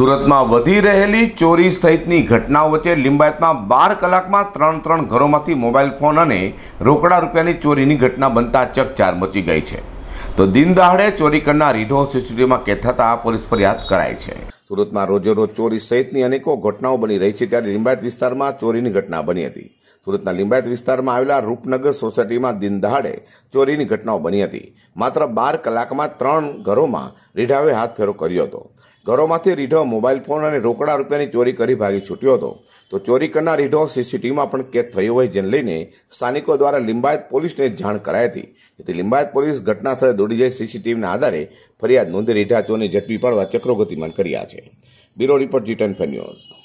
સુરતમાં વધી રહેલી ચોરી સહિતની ઘટનાઓ વચ્ચે લિંબાયતમાં બાર કલાકમાં ત્રણ ત્રણ ઘરોમાંથી મોબાઈલ ફોન અને રોકડા રૂપિયાની ચોરીની ઘટના બનતા ચકચાર મચી ગઈ છે તો દિન દહાડે ચોરી કરનાર રીઢો સીસીટીવીમાં કેદ થતા પોલીસ ફરિયાદ કરાઈ છે સુરતમાં રોજેરોજ ચોરી સહિતની અનેકો ઘટનાઓ બની રહી છે ત્યારે લિંબાયત વિસ્તારમાં ચોરીની ઘટના બની હતી સુરતના લિંબાયત વિસ્તારમાં આવેલા રૂપનગર સોસાયટીમાં દિન દહાડે ચોરીની ઘટનાઓ બની હતી માત્ર બાર કલાકમાં ત્રણ ઘરોમાં રીઢાવે હાથ ફેરો કર્યો હતો ઘરોમાંથી રીઢો મોબાઈલ ફોન અને રોકડા રૂપિયાની ચોરી કરી ભાગી છૂટ્યો હતો તો ચોરી કરનાર રીઢો સીસીટીવીમાં પણ કેદ થયો હોય જેને લઈને સ્થાનિકો દ્વારા લિંબાયત પોલીસને જાણ કરાઈ હતી તેથી લિંબાયત પોલીસ ઘટના સ્થળે દોડી જઈ સીસીટીવીના આધારે ફરિયાદ નોંધી રીઢા ચોરને ઝડપી પાડવા ચક્રો ગતિમાન કર્યા છે બ્યુરો રિપોર્ટ જીટન ફેન્યુઝ